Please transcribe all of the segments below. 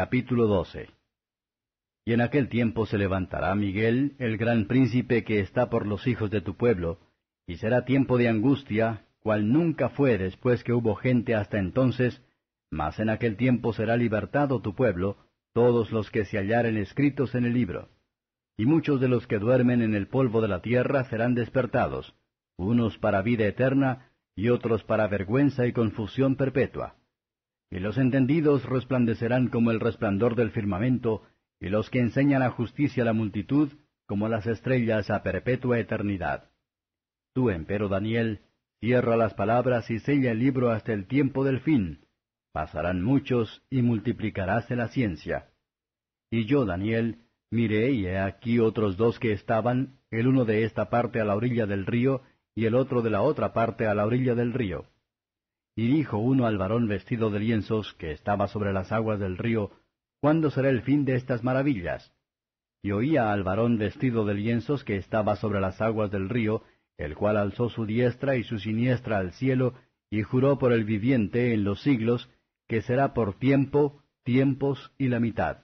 Capítulo 12 Y en aquel tiempo se levantará Miguel, el gran príncipe que está por los hijos de tu pueblo, y será tiempo de angustia, cual nunca fue después que hubo gente hasta entonces, mas en aquel tiempo será libertado tu pueblo, todos los que se hallaren escritos en el libro. Y muchos de los que duermen en el polvo de la tierra serán despertados, unos para vida eterna y otros para vergüenza y confusión perpetua y los entendidos resplandecerán como el resplandor del firmamento, y los que enseñan la justicia a la multitud, como las estrellas a perpetua eternidad. Tú, empero Daniel, cierra las palabras y sella el libro hasta el tiempo del fin. Pasarán muchos y multiplicaráse la ciencia. Y yo, Daniel, miré y he aquí otros dos que estaban, el uno de esta parte a la orilla del río y el otro de la otra parte a la orilla del río. Y dijo uno al varón vestido de lienzos que estaba sobre las aguas del río, ¿Cuándo será el fin de estas maravillas? Y oía al varón vestido de lienzos que estaba sobre las aguas del río, el cual alzó su diestra y su siniestra al cielo, y juró por el viviente en los siglos, que será por tiempo, tiempos y la mitad.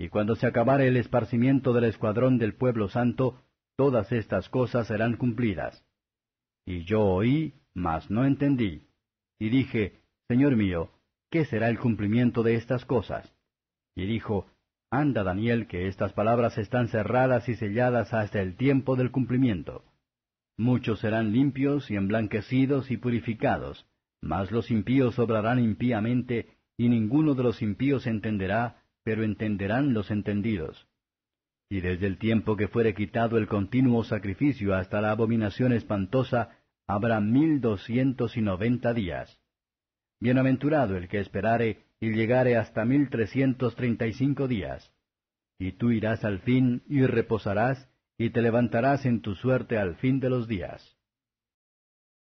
Y cuando se acabare el esparcimiento del escuadrón del pueblo santo, todas estas cosas serán cumplidas. Y yo oí, mas no entendí y dije, Señor mío, ¿qué será el cumplimiento de estas cosas? Y dijo, Anda, Daniel, que estas palabras están cerradas y selladas hasta el tiempo del cumplimiento. Muchos serán limpios y emblanquecidos y purificados, mas los impíos obrarán impíamente, y ninguno de los impíos entenderá, pero entenderán los entendidos. Y desde el tiempo que fuere quitado el continuo sacrificio hasta la abominación espantosa, habrá mil doscientos y noventa días. Bienaventurado el que esperare y llegare hasta mil trescientos treinta y cinco días. Y tú irás al fin y reposarás y te levantarás en tu suerte al fin de los días.